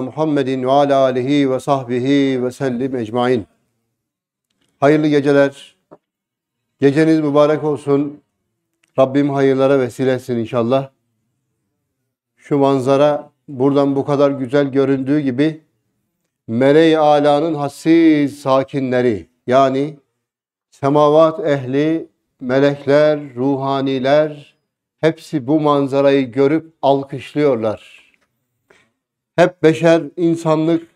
Muhammedin ve ala alihi ve sahbihi ve sellim ecmain. Hayırlı geceler. Geceniz mübarek olsun. Rabbim hayırlara vesile etsin inşallah. Şu manzara buradan bu kadar güzel göründüğü gibi meleği alanın hassiz sakinleri yani semavat ehli, melekler, ruhaniler hepsi bu manzarayı görüp alkışlıyorlar hep beşer, insanlık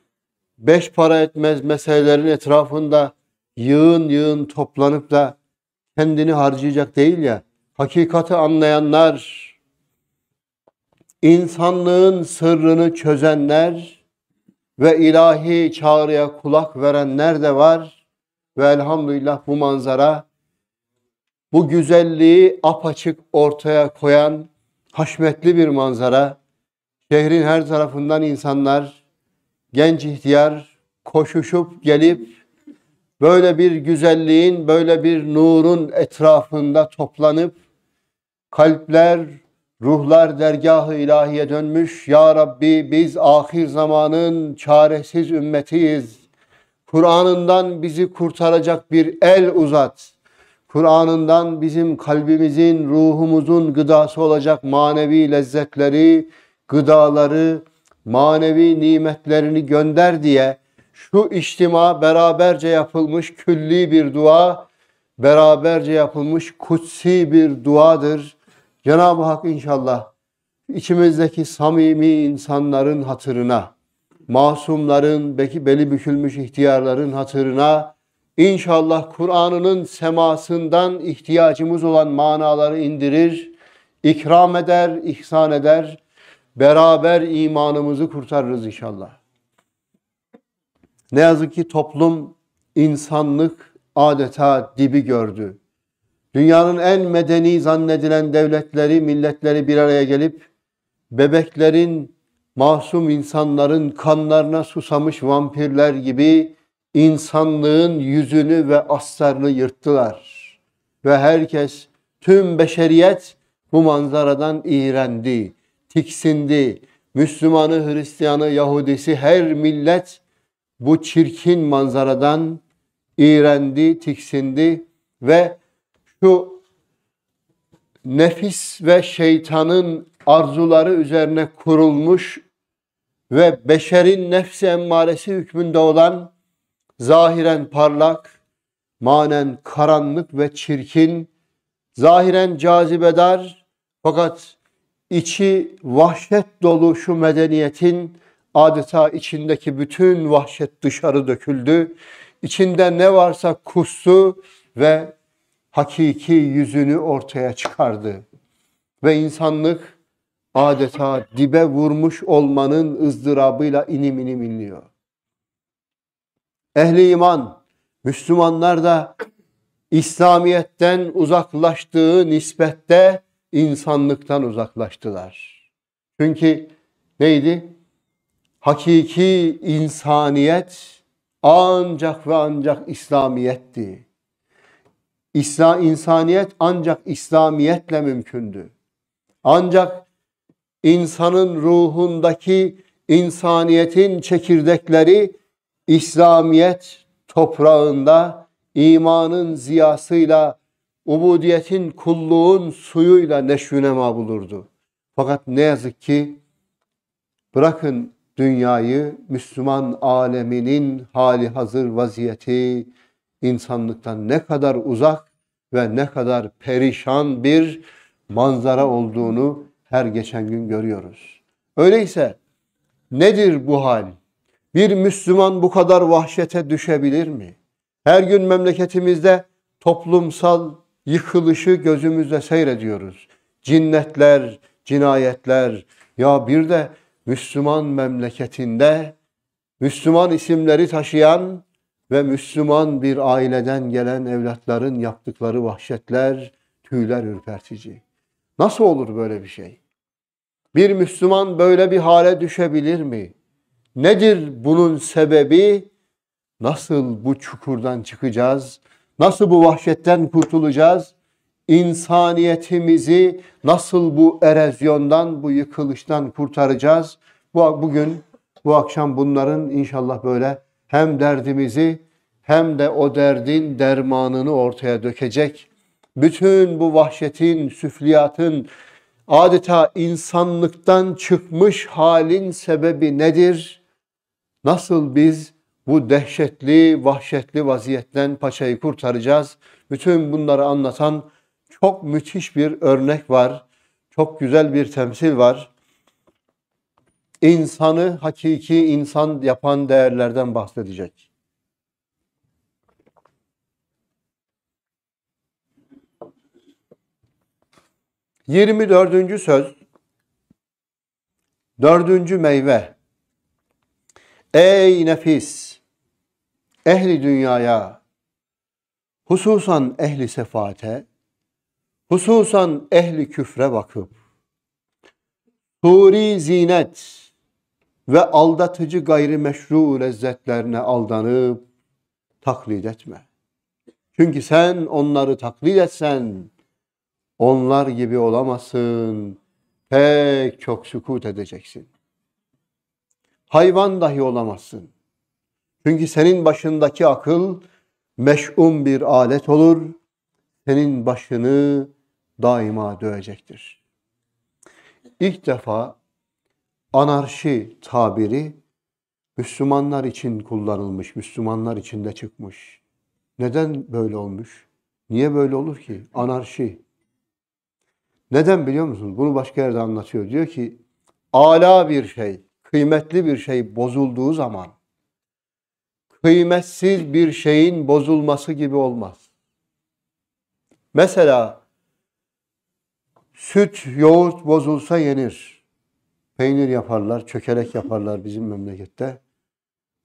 beş para etmez meselelerin etrafında yığın yığın toplanıp da kendini harcayacak değil ya. Hakikati anlayanlar, insanlığın sırrını çözenler ve ilahi çağrıya kulak verenler de var. Ve elhamdülillah bu manzara, bu güzelliği apaçık ortaya koyan haşmetli bir manzara. Şehrin her tarafından insanlar, genç ihtiyar koşuşup gelip böyle bir güzelliğin, böyle bir nurun etrafında toplanıp kalpler, ruhlar dergahı ilahiye dönmüş. Ya Rabbi biz ahir zamanın çaresiz ümmetiyiz. Kur'an'ından bizi kurtaracak bir el uzat. Kur'an'ından bizim kalbimizin, ruhumuzun gıdası olacak manevi lezzetleri, gıdaları, manevi nimetlerini gönder diye şu içtima beraberce yapılmış külli bir dua, beraberce yapılmış kutsi bir duadır. Cenab-ı Hak inşallah içimizdeki samimi insanların hatırına, masumların, belki beli bükülmüş ihtiyarların hatırına, inşallah Kur'an'ının semasından ihtiyacımız olan manaları indirir, ikram eder, ihsan eder beraber imanımızı kurtarırız inşallah. Ne yazık ki toplum insanlık adeta dibi gördü. Dünyanın en medeni zannedilen devletleri, milletleri bir araya gelip bebeklerin, masum insanların kanlarına susamış vampirler gibi insanlığın yüzünü ve astarını yırttılar. Ve herkes, tüm beşeriyet bu manzaradan iğrendi tiksindi. Müslümanı, Hristiyanı, Yahudisi her millet bu çirkin manzaradan iğrendi, tiksindi ve şu nefis ve şeytanın arzuları üzerine kurulmuş ve beşerin nefsi emmaresi hükmünde olan zahiren parlak, manen karanlık ve çirkin, zahiren cazibedar fakat içi vahşet dolu şu medeniyetin adeta içindeki bütün vahşet dışarı döküldü. İçinde ne varsa kustu ve hakiki yüzünü ortaya çıkardı. Ve insanlık adeta dibe vurmuş olmanın ızdırabıyla inim inim inliyor. Ehli iman, Müslümanlar da İslamiyet'ten uzaklaştığı nispette insanlıktan uzaklaştılar. Çünkü neydi? Hakiki insaniyet ancak ve ancak İslamiyetti. İsla insaniyet ancak İslamiyetle mümkündü. Ancak insanın ruhundaki insaniyetin çekirdekleri İslamiyet toprağında imanın ziyasıyla ubudiyetin, kulluğun suyuyla neşvünema bulurdu. Fakat ne yazık ki bırakın dünyayı, Müslüman aleminin hali hazır vaziyeti insanlıktan ne kadar uzak ve ne kadar perişan bir manzara olduğunu her geçen gün görüyoruz. Öyleyse nedir bu hal? Bir Müslüman bu kadar vahşete düşebilir mi? Her gün memleketimizde toplumsal yıkılışı gözümüzle seyrediyoruz. Cinnetler, cinayetler ya bir de Müslüman memleketinde Müslüman isimleri taşıyan ve Müslüman bir aileden gelen evlatların yaptıkları vahşetler tüyler ürpertici. Nasıl olur böyle bir şey? Bir Müslüman böyle bir hale düşebilir mi? Nedir bunun sebebi? Nasıl bu çukurdan çıkacağız? Nasıl bu vahşetten kurtulacağız? İnsaniyetimizi nasıl bu erozyondan, bu yıkılıştan kurtaracağız? Bu, bugün, bu akşam bunların inşallah böyle hem derdimizi hem de o derdin dermanını ortaya dökecek. Bütün bu vahşetin, süfliyatın, adeta insanlıktan çıkmış halin sebebi nedir? Nasıl biz bu dehşetli, vahşetli vaziyetten paçayı kurtaracağız. Bütün bunları anlatan çok müthiş bir örnek var. Çok güzel bir temsil var. İnsanı hakiki insan yapan değerlerden bahsedecek. Yirmi dördüncü söz, dördüncü meyve. Ey nefis! ehli dünyaya, hususan ehli sefate, hususan ehli küfre bakıp, huri zinet ve aldatıcı gayrimeşru lezzetlerine aldanıp taklit etme. Çünkü sen onları taklit etsen, onlar gibi olamazsın, pek çok sükut edeceksin. Hayvan dahi olamazsın. Çünkü senin başındaki akıl meş'um bir alet olur. Senin başını daima dövecektir. İlk defa anarşi tabiri Müslümanlar için kullanılmış, Müslümanlar içinde çıkmış. Neden böyle olmuş? Niye böyle olur ki? Anarşi. Neden biliyor musunuz? Bunu başka yerde anlatıyor. Diyor ki, ala bir şey, kıymetli bir şey bozulduğu zaman kıymetsiz bir şeyin bozulması gibi olmaz. Mesela süt, yoğurt bozulsa yenir. Peynir yaparlar, çökelek yaparlar bizim memlekette.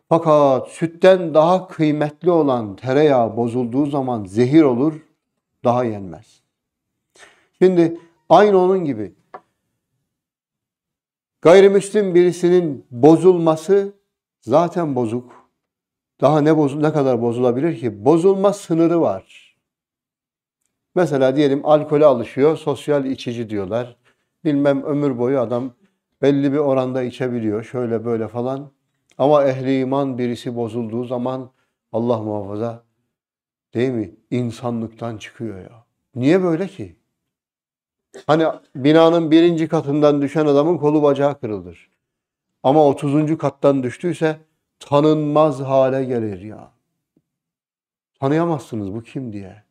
Fakat sütten daha kıymetli olan tereyağı bozulduğu zaman zehir olur, daha yenmez. Şimdi aynı onun gibi gayrimüslim birisinin bozulması zaten bozuk. Daha ne bozul ne kadar bozulabilir ki? Bozulma sınırı var. Mesela diyelim alkole alışıyor, sosyal içici diyorlar. Bilmem ömür boyu adam belli bir oranda içebiliyor, şöyle böyle falan. Ama ehli iman birisi bozulduğu zaman Allah muhafaza değil mi? İnsanlıktan çıkıyor ya. Niye böyle ki? Hani binanın birinci katından düşen adamın kolu bacağı kırılır. Ama 30. kattan düştüyse tanınmaz hale gelir ya. Tanıyamazsınız bu kim diye.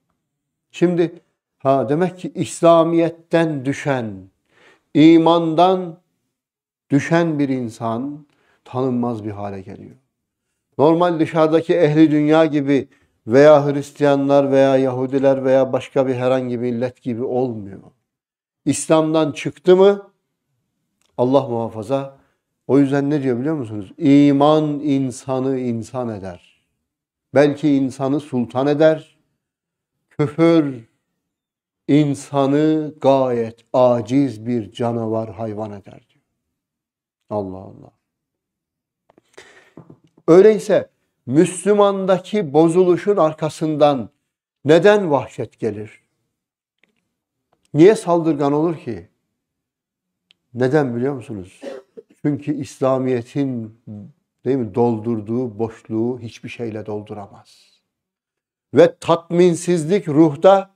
Şimdi ha demek ki İslamiyet'ten düşen, imandan düşen bir insan tanınmaz bir hale geliyor. Normal dışarıdaki ehli dünya gibi veya Hristiyanlar veya Yahudiler veya başka bir herhangi bir millet gibi olmuyor. İslam'dan çıktı mı Allah muhafaza o yüzden ne diyor biliyor musunuz? İman insanı insan eder. Belki insanı sultan eder. Küfür insanı gayet aciz bir canavar hayvan eder diyor. Allah Allah. Öyleyse Müslümandaki bozuluşun arkasından neden vahşet gelir? Niye saldırgan olur ki? Neden biliyor musunuz? Çünkü İslamiyet'in değil mi doldurduğu boşluğu hiçbir şeyle dolduramaz. Ve tatminsizlik ruhta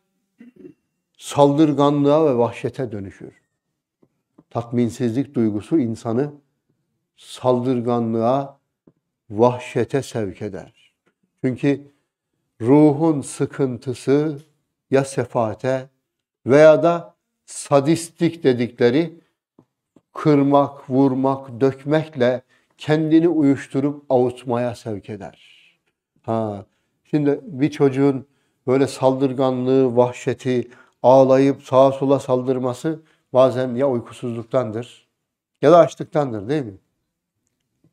saldırganlığa ve vahşete dönüşür. Tatminsizlik duygusu insanı saldırganlığa, vahşete sevk eder. Çünkü ruhun sıkıntısı ya sefate veya da sadistik dedikleri kırmak, vurmak, dökmekle kendini uyuşturup avutmaya sevk eder. Ha, şimdi bir çocuğun böyle saldırganlığı, vahşeti, ağlayıp sağa sola saldırması bazen ya uykusuzluktandır ya da açlıktandır değil mi?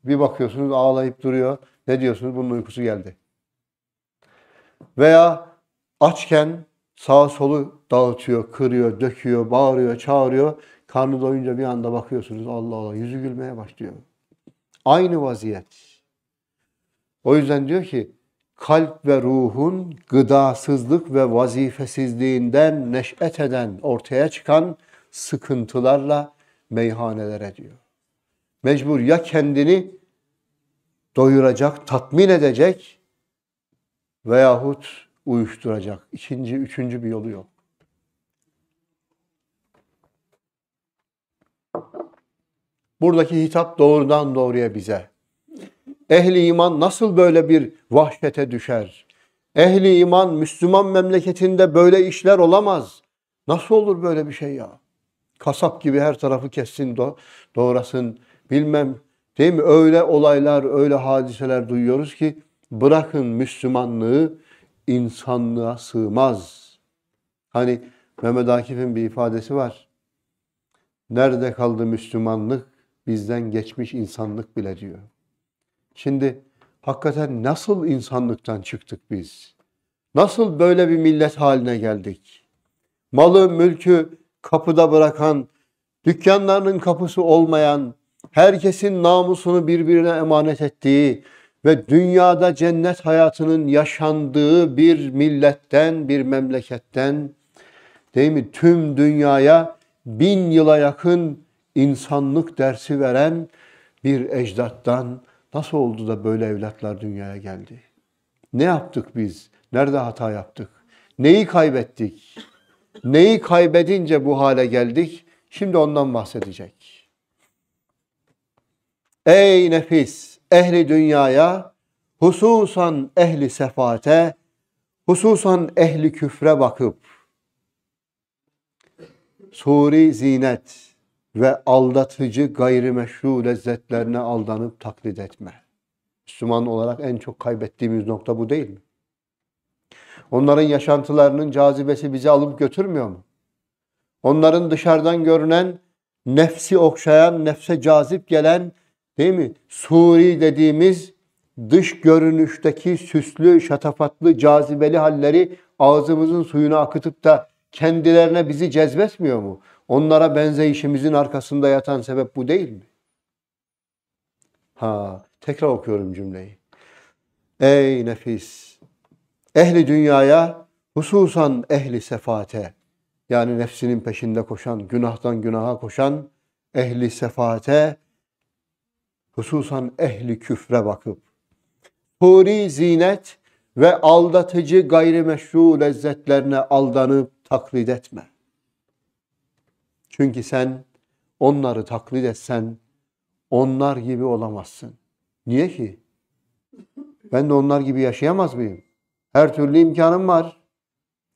Bir bakıyorsunuz ağlayıp duruyor. Ne diyorsunuz? Bunun uykusu geldi. Veya açken sağa solu dağıtıyor, kırıyor, döküyor, bağırıyor, çağırıyor. Karnı doyunca bir anda bakıyorsunuz Allah Allah yüzü gülmeye başlıyor. Aynı vaziyet. O yüzden diyor ki kalp ve ruhun gıdasızlık ve vazifesizliğinden neş'et eden, ortaya çıkan sıkıntılarla meyhanelere diyor. Mecbur ya kendini doyuracak, tatmin edecek veyahut uyuşturacak. İkinci, üçüncü bir yolu yok. Buradaki hitap doğrudan doğruya bize. Ehli iman nasıl böyle bir vahşete düşer? Ehli iman Müslüman memleketinde böyle işler olamaz. Nasıl olur böyle bir şey ya? Kasap gibi her tarafı kessin, doğrasın bilmem değil mi? Öyle olaylar, öyle hadiseler duyuyoruz ki bırakın Müslümanlığı insanlığa sığmaz. Hani Mehmet Akif'in bir ifadesi var. Nerede kaldı Müslümanlık? bizden geçmiş insanlık bile diyor. Şimdi hakikaten nasıl insanlıktan çıktık biz? Nasıl böyle bir millet haline geldik? Malı, mülkü kapıda bırakan, dükkanlarının kapısı olmayan, herkesin namusunu birbirine emanet ettiği ve dünyada cennet hayatının yaşandığı bir milletten, bir memleketten değil mi? Tüm dünyaya bin yıla yakın insanlık dersi veren bir ecdattan nasıl oldu da böyle evlatlar dünyaya geldi? Ne yaptık biz? Nerede hata yaptık? Neyi kaybettik? Neyi kaybedince bu hale geldik? Şimdi ondan bahsedecek. Ey nefis, ehli dünyaya, hususan ehli sefate, hususan ehli küfre bakıp, suri zinet, ve aldatıcı gayrimeşru lezzetlerine aldanıp taklit etme. Müslüman olarak en çok kaybettiğimiz nokta bu değil mi? Onların yaşantılarının cazibesi bizi alıp götürmüyor mu? Onların dışarıdan görünen, nefsi okşayan, nefse cazip gelen değil mi? Suri dediğimiz dış görünüşteki süslü, şatafatlı, cazibeli halleri ağzımızın suyunu akıtıp da kendilerine bizi cezbetmiyor mu? Onlara benzeyişimizin arkasında yatan sebep bu değil mi? Ha, tekrar okuyorum cümleyi. Ey nefis! Ehli dünyaya, hususan ehli sefate, yani nefsinin peşinde koşan, günahtan günaha koşan ehli sefate, hususan ehli küfre bakıp, huri zinet ve aldatıcı gayrimeşru lezzetlerine aldanıp taklit etme. Çünkü sen onları taklit etsen onlar gibi olamazsın. Niye ki? Ben de onlar gibi yaşayamaz mıyım? Her türlü imkanım var.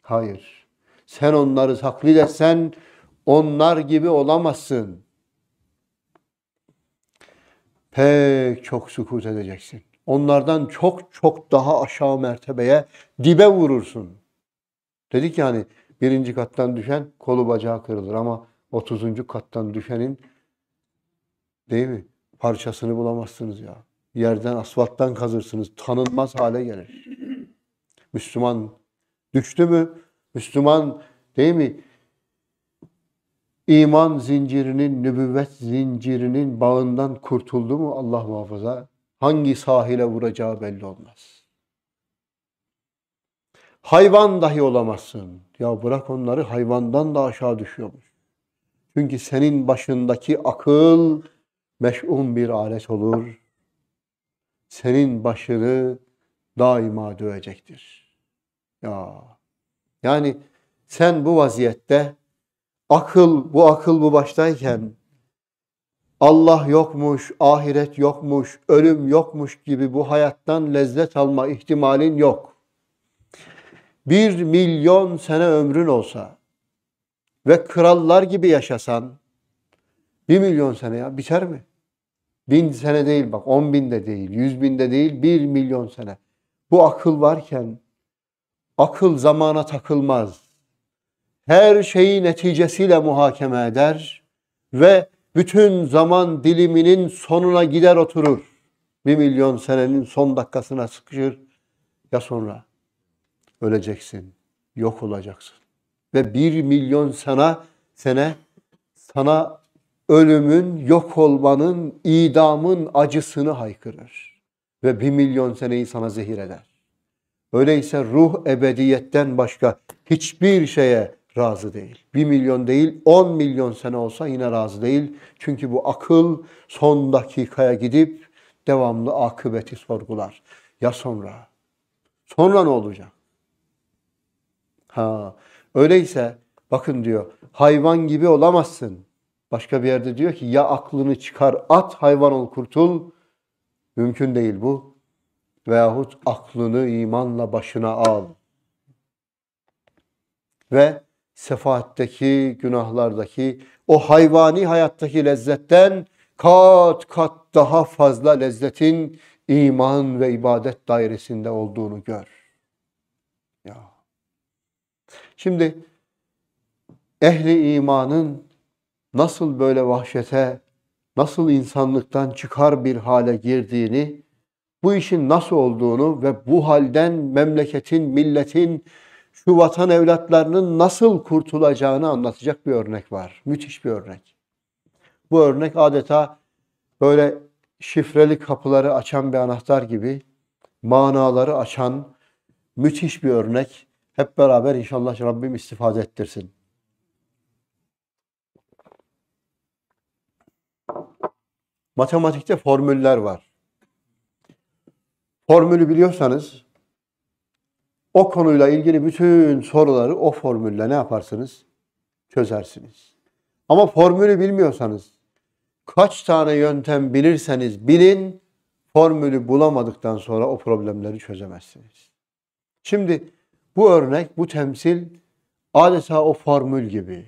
Hayır. Sen onları taklit etsen onlar gibi olamazsın. Pek çok sukut edeceksin. Onlardan çok çok daha aşağı mertebeye dibe vurursun. Dedik yani birinci kattan düşen kolu bacağı kırılır ama 30. kattan düşenin değil mi? Parçasını bulamazsınız ya. Yerden, asfalttan kazırsınız. Tanınmaz hale gelir. Müslüman düştü mü? Müslüman değil mi? İman zincirinin, nübüvvet zincirinin bağından kurtuldu mu Allah muhafaza? Hangi sahile vuracağı belli olmaz. Hayvan dahi olamazsın. Ya bırak onları hayvandan da aşağı düşüyormuş. Çünkü senin başındaki akıl meş'um bir alet olur. Senin başını daima dövecektir. Ya. Yani sen bu vaziyette akıl bu akıl bu baştayken Allah yokmuş, ahiret yokmuş, ölüm yokmuş gibi bu hayattan lezzet alma ihtimalin yok. Bir milyon sene ömrün olsa, ve krallar gibi yaşasan bir milyon sene ya biter mi? Bin sene değil bak, on bin de değil, yüz bin de değil, bir milyon sene. Bu akıl varken akıl zamana takılmaz. Her şeyi neticesiyle muhakeme eder ve bütün zaman diliminin sonuna gider oturur. Bir milyon senenin son dakikasına sıkışır ya sonra öleceksin, yok olacaksın ve bir milyon sana sene sana ölümün, yok olmanın, idamın acısını haykırır. Ve bir milyon seneyi sana zehir eder. Öyleyse ruh ebediyetten başka hiçbir şeye razı değil. Bir milyon değil, on milyon sene olsa yine razı değil. Çünkü bu akıl son dakikaya gidip devamlı akıbeti sorgular. Ya sonra? Sonra ne olacak? Ha, Öyleyse bakın diyor hayvan gibi olamazsın. Başka bir yerde diyor ki ya aklını çıkar at hayvan ol kurtul. Mümkün değil bu. Veyahut aklını imanla başına al. Ve sefaatteki, günahlardaki, o hayvani hayattaki lezzetten kat kat daha fazla lezzetin iman ve ibadet dairesinde olduğunu gör. Şimdi ehli imanın nasıl böyle vahşete, nasıl insanlıktan çıkar bir hale girdiğini, bu işin nasıl olduğunu ve bu halden memleketin, milletin, şu vatan evlatlarının nasıl kurtulacağını anlatacak bir örnek var. Müthiş bir örnek. Bu örnek adeta böyle şifreli kapıları açan bir anahtar gibi manaları açan müthiş bir örnek. Hep beraber inşallah Rabbim istifade ettirsin. Matematikte formüller var. Formülü biliyorsanız o konuyla ilgili bütün soruları o formülle ne yaparsınız? Çözersiniz. Ama formülü bilmiyorsanız kaç tane yöntem bilirseniz bilin formülü bulamadıktan sonra o problemleri çözemezsiniz. Şimdi bu örnek, bu temsil adeta o formül gibi.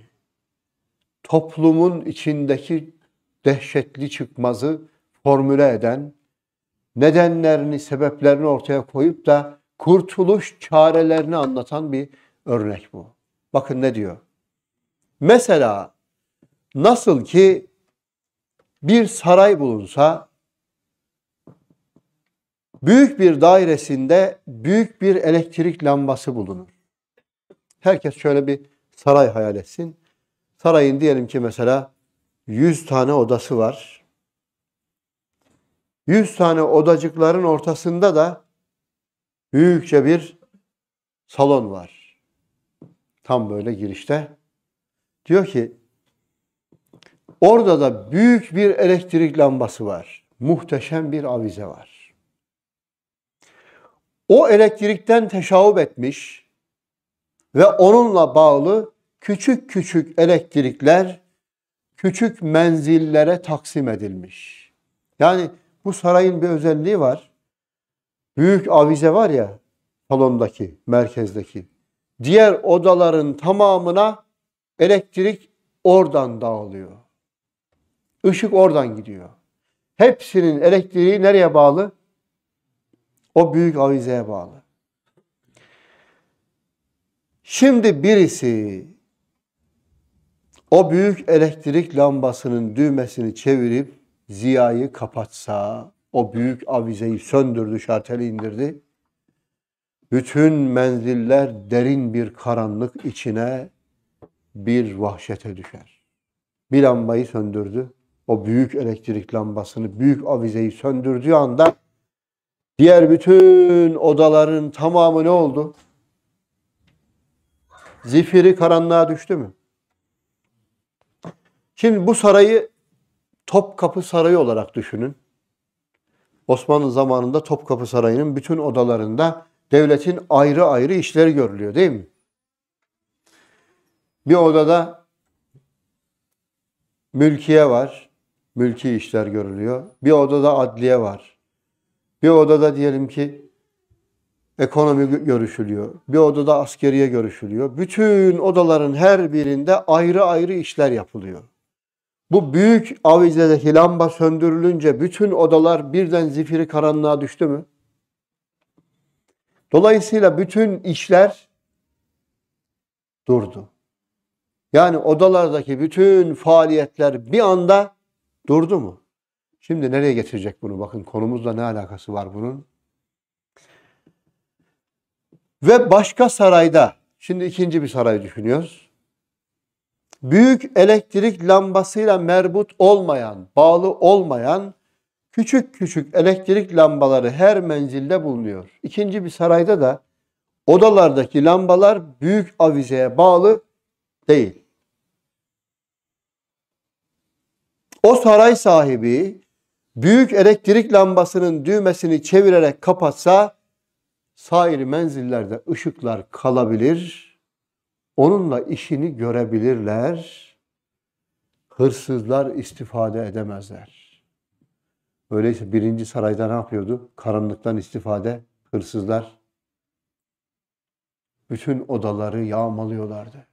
Toplumun içindeki dehşetli çıkmazı formüle eden, nedenlerini, sebeplerini ortaya koyup da kurtuluş çarelerini anlatan bir örnek bu. Bakın ne diyor? Mesela nasıl ki bir saray bulunsa büyük bir dairesinde büyük bir elektrik lambası bulunur. Herkes şöyle bir saray hayal etsin. Sarayın diyelim ki mesela 100 tane odası var. 100 tane odacıkların ortasında da büyükçe bir salon var. Tam böyle girişte. Diyor ki orada da büyük bir elektrik lambası var. Muhteşem bir avize var o elektrikten teşavvüp etmiş ve onunla bağlı küçük küçük elektrikler küçük menzillere taksim edilmiş. Yani bu sarayın bir özelliği var. Büyük avize var ya salondaki, merkezdeki. Diğer odaların tamamına elektrik oradan dağılıyor. Işık oradan gidiyor. Hepsinin elektriği nereye bağlı? O büyük avizeye bağlı. Şimdi birisi o büyük elektrik lambasının düğmesini çevirip ziyayı kapatsa, o büyük avizeyi söndürdü, şarteli indirdi. Bütün menziller derin bir karanlık içine bir vahşete düşer. Bir lambayı söndürdü. O büyük elektrik lambasını, büyük avizeyi söndürdüğü anda Diğer bütün odaların tamamı ne oldu? Zifiri karanlığa düştü mü? Şimdi bu sarayı Topkapı Sarayı olarak düşünün. Osmanlı zamanında Topkapı Sarayı'nın bütün odalarında devletin ayrı ayrı işleri görülüyor değil mi? Bir odada mülkiye var, mülki işler görülüyor. Bir odada adliye var, bir odada diyelim ki ekonomi görüşülüyor. Bir odada askeriye görüşülüyor. Bütün odaların her birinde ayrı ayrı işler yapılıyor. Bu büyük avizedeki lamba söndürülünce bütün odalar birden zifiri karanlığa düştü mü? Dolayısıyla bütün işler durdu. Yani odalardaki bütün faaliyetler bir anda durdu mu? Şimdi nereye getirecek bunu? Bakın konumuzla ne alakası var bunun? Ve başka sarayda, şimdi ikinci bir saray düşünüyoruz. Büyük elektrik lambasıyla merbut olmayan, bağlı olmayan küçük küçük elektrik lambaları her menzilde bulunuyor. İkinci bir sarayda da odalardaki lambalar büyük avizeye bağlı değil. O saray sahibi büyük elektrik lambasının düğmesini çevirerek kapatsa sair menzillerde ışıklar kalabilir. Onunla işini görebilirler. Hırsızlar istifade edemezler. Öyleyse birinci sarayda ne yapıyordu? Karanlıktan istifade hırsızlar. Bütün odaları yağmalıyorlardı.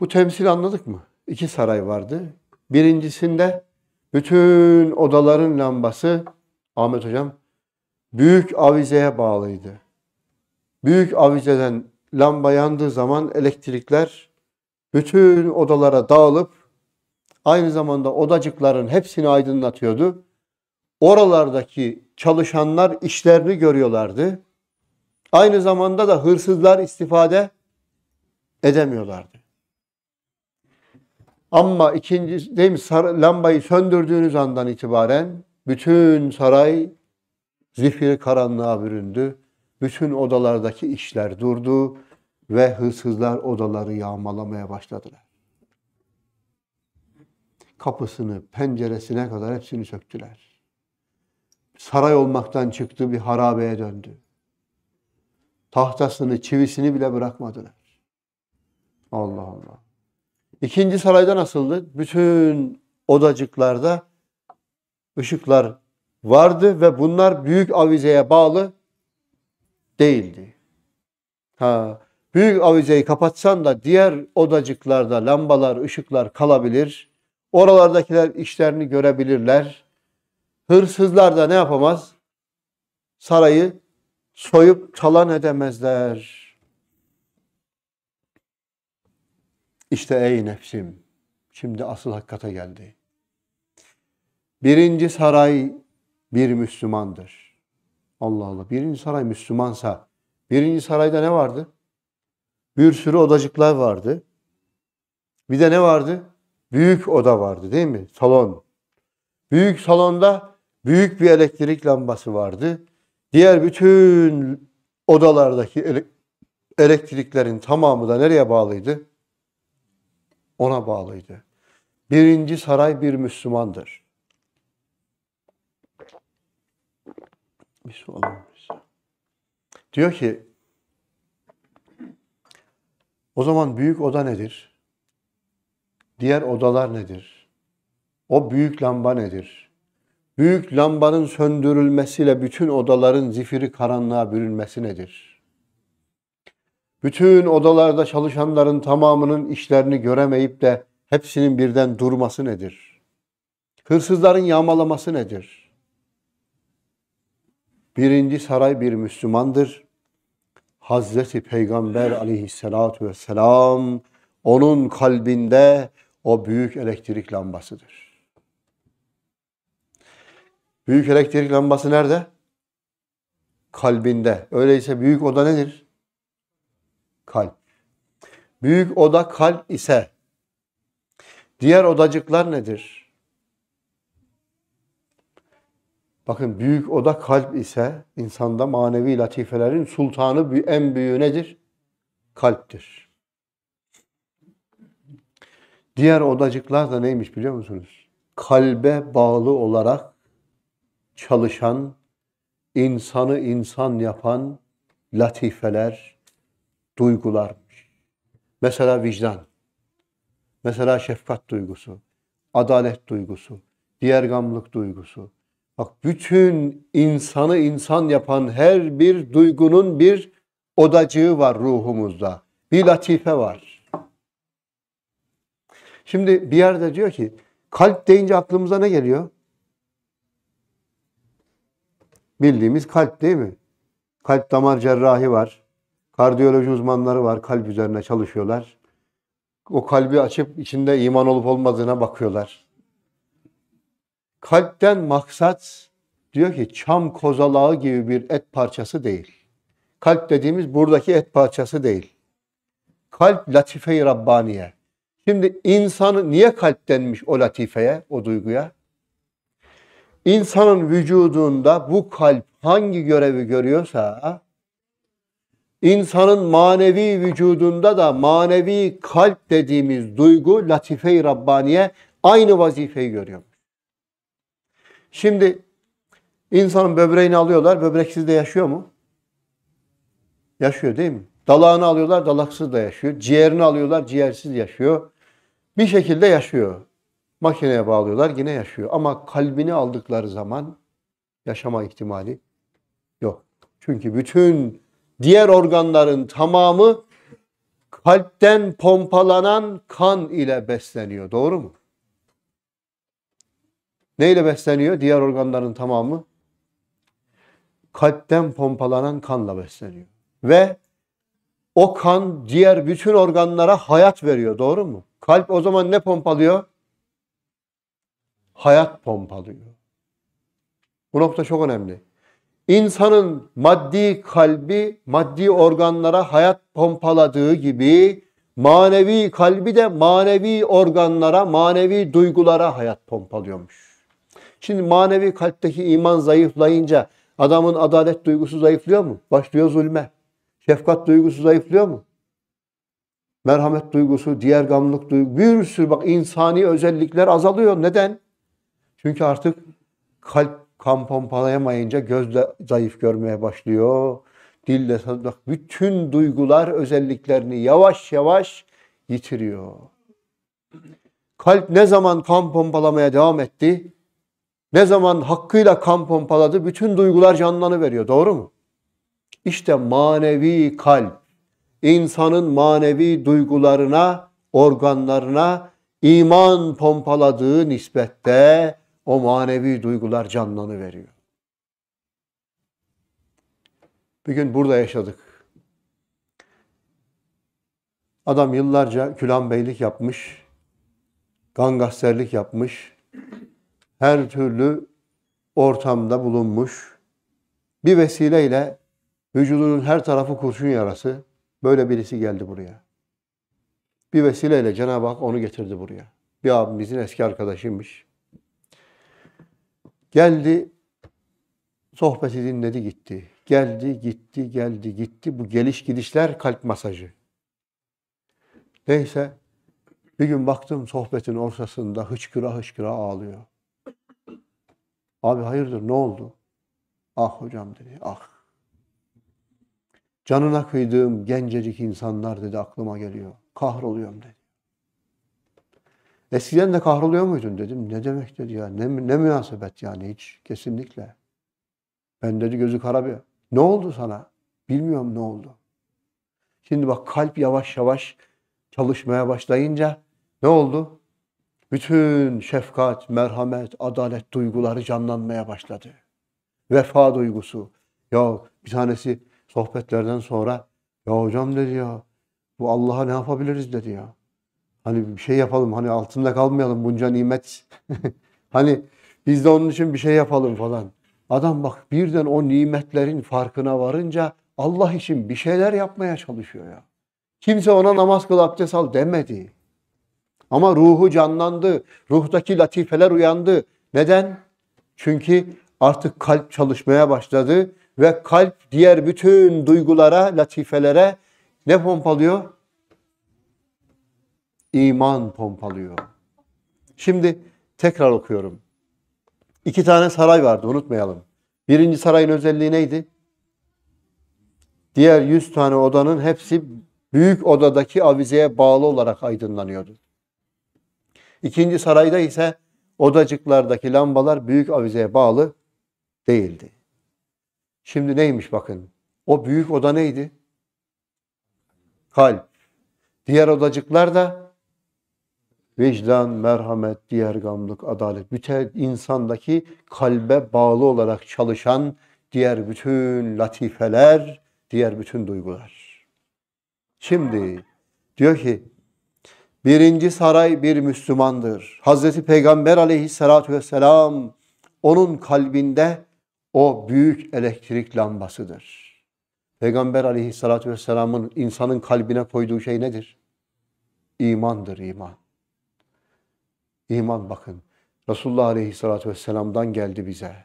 Bu temsil anladık mı? İki saray vardı. Birincisinde bütün odaların lambası Ahmet Hocam büyük avizeye bağlıydı. Büyük avizeden lamba yandığı zaman elektrikler bütün odalara dağılıp aynı zamanda odacıkların hepsini aydınlatıyordu. Oralardaki çalışanlar işlerini görüyorlardı. Aynı zamanda da hırsızlar istifade edemiyorlardı. Ama ikinci değil mi sar, lambayı söndürdüğünüz andan itibaren bütün saray zifir karanlığa büründü. Bütün odalardaki işler durdu ve hırsızlar odaları yağmalamaya başladılar. Kapısını, penceresine kadar hepsini söktüler. Saray olmaktan çıktı bir harabeye döndü. Tahtasını, çivisini bile bırakmadılar. Allah Allah. İkinci sarayda nasıldı? Bütün odacıklarda ışıklar vardı ve bunlar büyük avizeye bağlı değildi. Ha, büyük avizeyi kapatsan da diğer odacıklarda lambalar, ışıklar kalabilir. Oralardakiler işlerini görebilirler. Hırsızlar da ne yapamaz? Sarayı soyup çalan edemezler. İşte ey nefsim, şimdi asıl hakikate geldi. Birinci saray bir Müslümandır. Allah Allah. Birinci saray Müslümansa, birinci sarayda ne vardı? Bir sürü odacıklar vardı. Bir de ne vardı? Büyük oda vardı değil mi? Salon. Büyük salonda büyük bir elektrik lambası vardı. Diğer bütün odalardaki elektriklerin tamamı da nereye bağlıydı? ona bağlıydı. Birinci saray bir Müslümandır. Müslüman. Diyor ki o zaman büyük oda nedir? Diğer odalar nedir? O büyük lamba nedir? Büyük lambanın söndürülmesiyle bütün odaların zifiri karanlığa bürünmesi nedir? bütün odalarda çalışanların tamamının işlerini göremeyip de hepsinin birden durması nedir? Hırsızların yağmalaması nedir? Birinci saray bir Müslümandır. Hazreti Peygamber aleyhissalatu vesselam onun kalbinde o büyük elektrik lambasıdır. Büyük elektrik lambası nerede? Kalbinde. Öyleyse büyük oda nedir? kalp. Büyük oda kalp ise diğer odacıklar nedir? Bakın büyük oda kalp ise insanda manevi latifelerin sultanı en büyüğü nedir? Kalptir. Diğer odacıklar da neymiş biliyor musunuz? Kalbe bağlı olarak çalışan, insanı insan yapan latifeler, duygularmış Mesela vicdan. Mesela şefkat duygusu, adalet duygusu, diğer gamlık duygusu. Bak bütün insanı insan yapan her bir duygunun bir odacığı var ruhumuzda. Bir latife var. Şimdi bir yerde diyor ki kalp deyince aklımıza ne geliyor? Bildiğimiz kalp değil mi? Kalp damar cerrahi var. Kardiyoloji uzmanları var, kalp üzerine çalışıyorlar. O kalbi açıp içinde iman olup olmadığına bakıyorlar. Kalpten maksat diyor ki çam kozalağı gibi bir et parçası değil. Kalp dediğimiz buradaki et parçası değil. Kalp latife-i Rabbaniye. Şimdi insanı niye kalp denmiş o latifeye, o duyguya? İnsanın vücudunda bu kalp hangi görevi görüyorsa İnsanın manevi vücudunda da manevi kalp dediğimiz duygu latife-i Rabbaniye aynı vazifeyi görüyor. Şimdi insanın böbreğini alıyorlar, böbreksiz de yaşıyor mu? Yaşıyor değil mi? Dalağını alıyorlar, dalaksız da yaşıyor. Ciğerini alıyorlar, ciğersiz yaşıyor. Bir şekilde yaşıyor. Makineye bağlıyorlar, yine yaşıyor. Ama kalbini aldıkları zaman yaşama ihtimali yok. Çünkü bütün diğer organların tamamı kalpten pompalanan kan ile besleniyor. Doğru mu? Ne ile besleniyor? Diğer organların tamamı kalpten pompalanan kanla besleniyor. Ve o kan diğer bütün organlara hayat veriyor. Doğru mu? Kalp o zaman ne pompalıyor? Hayat pompalıyor. Bu nokta çok önemli. İnsanın maddi kalbi maddi organlara hayat pompaladığı gibi manevi kalbi de manevi organlara, manevi duygulara hayat pompalıyormuş. Şimdi manevi kalpteki iman zayıflayınca adamın adalet duygusu zayıflıyor mu? Başlıyor zulme. Şefkat duygusu zayıflıyor mu? Merhamet duygusu, diğer gamlık duygusu, bir sürü bak insani özellikler azalıyor. Neden? Çünkü artık kalp kan pompalayamayınca gözle zayıf görmeye başlıyor. Dille sadık bütün duygular özelliklerini yavaş yavaş yitiriyor. Kalp ne zaman kan pompalamaya devam etti? Ne zaman hakkıyla kan pompaladı? Bütün duygular canlanı veriyor. Doğru mu? İşte manevi kalp insanın manevi duygularına, organlarına iman pompaladığı nispette o manevi duygular canlanı veriyor. Bir gün burada yaşadık. Adam yıllarca külambeylik yapmış, gangasterlik yapmış, her türlü ortamda bulunmuş. Bir vesileyle vücudunun her tarafı kurşun yarası. Böyle birisi geldi buraya. Bir vesileyle Cenab-ı Hak onu getirdi buraya. Bir abimizin eski arkadaşıymış. Geldi, sohbeti dinledi gitti. Geldi, gitti, geldi, gitti. Bu geliş gidişler kalp masajı. Neyse, bir gün baktım sohbetin ortasında hıçkıra hıçkıra ağlıyor. Abi hayırdır ne oldu? Ah hocam dedi, ah. Canına kıydığım gencecik insanlar dedi aklıma geliyor. Kahroluyorum dedi. Eskiden de kahroluyor muydun dedim. Ne demek dedi ya. Ne, ne münasebet yani hiç kesinlikle. Ben dedi gözü kara bir. Ne oldu sana? Bilmiyorum ne oldu. Şimdi bak kalp yavaş yavaş çalışmaya başlayınca ne oldu? Bütün şefkat, merhamet, adalet duyguları canlanmaya başladı. Vefa duygusu. Ya bir tanesi sohbetlerden sonra ya hocam dedi ya bu Allah'a ne yapabiliriz dedi ya. Hani bir şey yapalım hani altında kalmayalım bunca nimet. hani biz de onun için bir şey yapalım falan. Adam bak birden o nimetlerin farkına varınca Allah için bir şeyler yapmaya çalışıyor ya. Kimse ona namaz kıl abdest al demedi. Ama ruhu canlandı. Ruhtaki latifeler uyandı. Neden? Çünkü artık kalp çalışmaya başladı ve kalp diğer bütün duygulara, latifelere ne pompalıyor? iman pompalıyor. Şimdi tekrar okuyorum. İki tane saray vardı unutmayalım. Birinci sarayın özelliği neydi? Diğer yüz tane odanın hepsi büyük odadaki avizeye bağlı olarak aydınlanıyordu. İkinci sarayda ise odacıklardaki lambalar büyük avizeye bağlı değildi. Şimdi neymiş bakın. O büyük oda neydi? Kalp. Diğer odacıklar da vicdan, merhamet, diğer gamlık, adalet, bütün insandaki kalbe bağlı olarak çalışan diğer bütün latifeler, diğer bütün duygular. Şimdi diyor ki birinci saray bir Müslümandır. Hazreti Peygamber aleyhissalatü vesselam onun kalbinde o büyük elektrik lambasıdır. Peygamber aleyhissalatü vesselamın insanın kalbine koyduğu şey nedir? İmandır iman. İman bakın. Resulullah Aleyhisselatü Vesselam'dan geldi bize.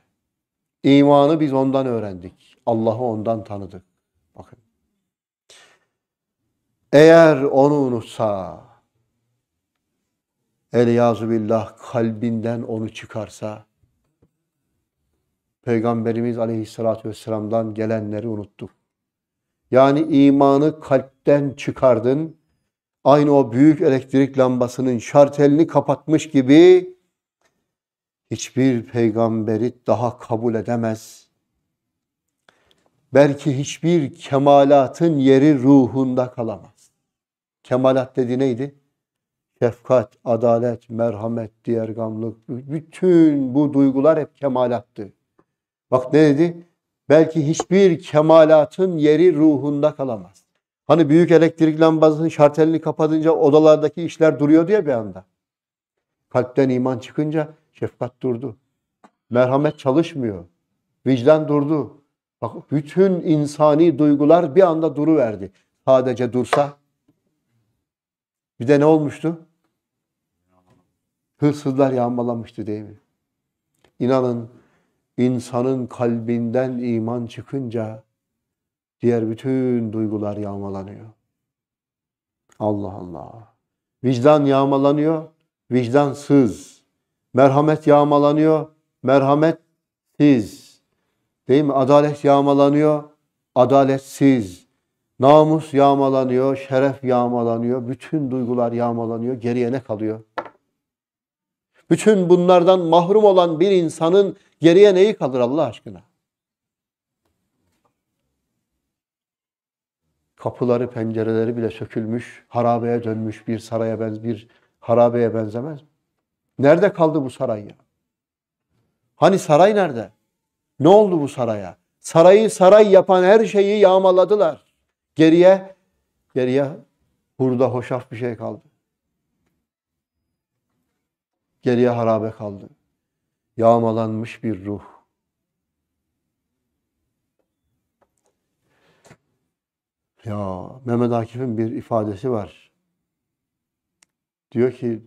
İmanı biz ondan öğrendik. Allah'ı ondan tanıdık. Bakın. Eğer onu unutsa, el billah kalbinden onu çıkarsa, Peygamberimiz Aleyhisselatü Vesselam'dan gelenleri unuttuk. Yani imanı kalpten çıkardın, aynı o büyük elektrik lambasının şartelini kapatmış gibi hiçbir peygamberi daha kabul edemez. Belki hiçbir kemalatın yeri ruhunda kalamaz. Kemalat dedi neydi? Şefkat, adalet, merhamet, diğergamlık, bütün bu duygular hep kemalattı. Bak ne dedi? Belki hiçbir kemalatın yeri ruhunda kalamaz. Hani büyük elektrik lambasının şartelini kapatınca odalardaki işler duruyor diye bir anda. Kalpten iman çıkınca şefkat durdu. Merhamet çalışmıyor. Vicdan durdu. Bak bütün insani duygular bir anda duru verdi. Sadece dursa. Bir de ne olmuştu? Hırsızlar yağmalamıştı değil mi? İnanın insanın kalbinden iman çıkınca Diğer bütün duygular yağmalanıyor. Allah Allah. Vicdan yağmalanıyor, vicdansız. Merhamet yağmalanıyor, merhametsiz. Değil mi? Adalet yağmalanıyor, adaletsiz. Namus yağmalanıyor, şeref yağmalanıyor, bütün duygular yağmalanıyor. Geriye ne kalıyor? Bütün bunlardan mahrum olan bir insanın geriye neyi kalır Allah aşkına? kapıları, pencereleri bile sökülmüş, harabeye dönmüş bir saraya benz bir harabeye benzemez Nerede kaldı bu saray ya? Hani saray nerede? Ne oldu bu saraya? Sarayı saray yapan her şeyi yağmaladılar. Geriye geriye burada hoşaf bir şey kaldı. Geriye harabe kaldı. Yağmalanmış bir ruh. Ya Mehmet Akif'in bir ifadesi var. Diyor ki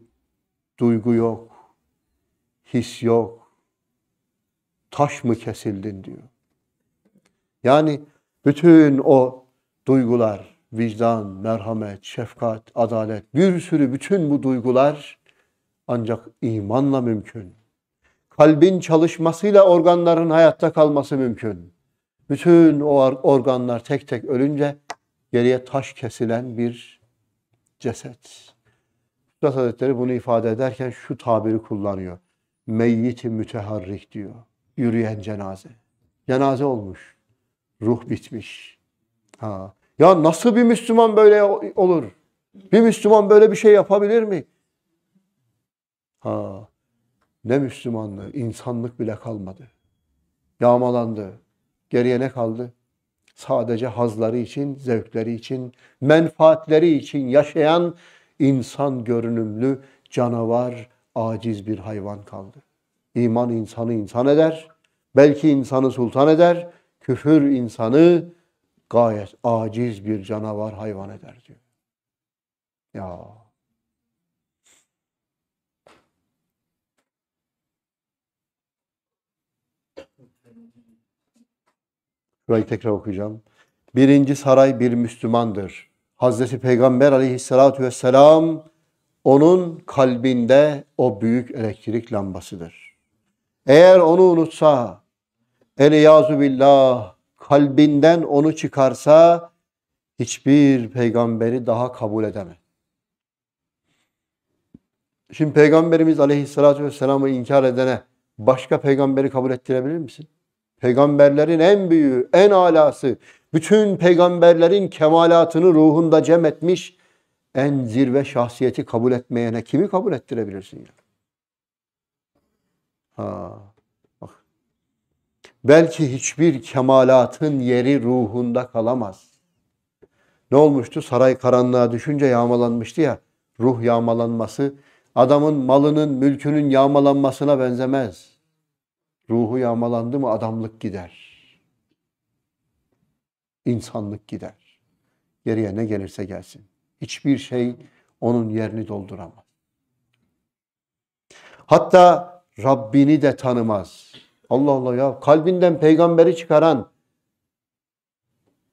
duygu yok, his yok. Taş mı kesildin diyor. Yani bütün o duygular, vicdan, merhamet, şefkat, adalet, bir sürü bütün bu duygular ancak imanla mümkün. Kalbin çalışmasıyla organların hayatta kalması mümkün. Bütün o organlar tek tek ölünce geriye taş kesilen bir ceset. Üstad Hazretleri bunu ifade ederken şu tabiri kullanıyor. Meyyit-i müteharrik diyor. Yürüyen cenaze. Cenaze olmuş. Ruh bitmiş. Ha. Ya nasıl bir Müslüman böyle olur? Bir Müslüman böyle bir şey yapabilir mi? Ha. Ne Müslümanlığı, insanlık bile kalmadı. Yağmalandı. Geriye ne kaldı? sadece hazları için, zevkleri için, menfaatleri için yaşayan insan görünümlü canavar, aciz bir hayvan kaldı. İman insanı insan eder, belki insanı sultan eder, küfür insanı gayet aciz bir canavar hayvan eder diyor. Ya Şurayı tekrar okuyacağım. Birinci saray bir Müslümandır. Hazreti Peygamber aleyhissalatu vesselam onun kalbinde o büyük elektrik lambasıdır. Eğer onu unutsa, eliyazu billah kalbinden onu çıkarsa hiçbir peygamberi daha kabul edemez. Şimdi Peygamberimiz Aleyhisselatü Vesselam'ı inkar edene başka peygamberi kabul ettirebilir misin? Peygamberlerin en büyüğü, en alası, bütün peygamberlerin kemalatını ruhunda cem etmiş en zirve şahsiyeti kabul etmeyene kimi kabul ettirebilirsin ya? Ha, bak. Belki hiçbir kemalatın yeri ruhunda kalamaz. Ne olmuştu? Saray karanlığa düşünce yağmalanmıştı ya. Ruh yağmalanması adamın malının, mülkünün yağmalanmasına benzemez. Ruhu yağmalandı mı adamlık gider. İnsanlık gider. Geriye ne gelirse gelsin. Hiçbir şey onun yerini dolduramaz. Hatta Rabbini de tanımaz. Allah Allah ya kalbinden peygamberi çıkaran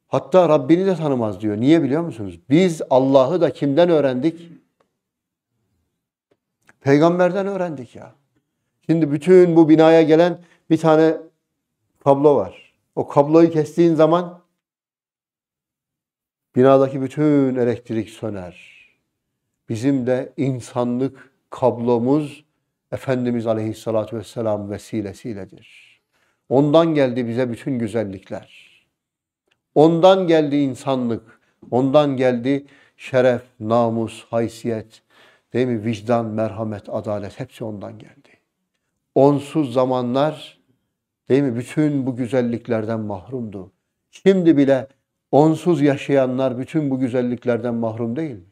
hatta Rabbini de tanımaz diyor. Niye biliyor musunuz? Biz Allah'ı da kimden öğrendik? Peygamberden öğrendik ya. Şimdi bütün bu binaya gelen bir tane kablo var. O kabloyu kestiğin zaman binadaki bütün elektrik söner. Bizim de insanlık kablomuz Efendimiz Aleyhisselatü Vesselam vesilesiyledir. Ondan geldi bize bütün güzellikler. Ondan geldi insanlık. Ondan geldi şeref, namus, haysiyet, değil mi? Vicdan, merhamet, adalet hepsi ondan geldi onsuz zamanlar değil mi bütün bu güzelliklerden mahrumdu. Şimdi bile onsuz yaşayanlar bütün bu güzelliklerden mahrum değil mi?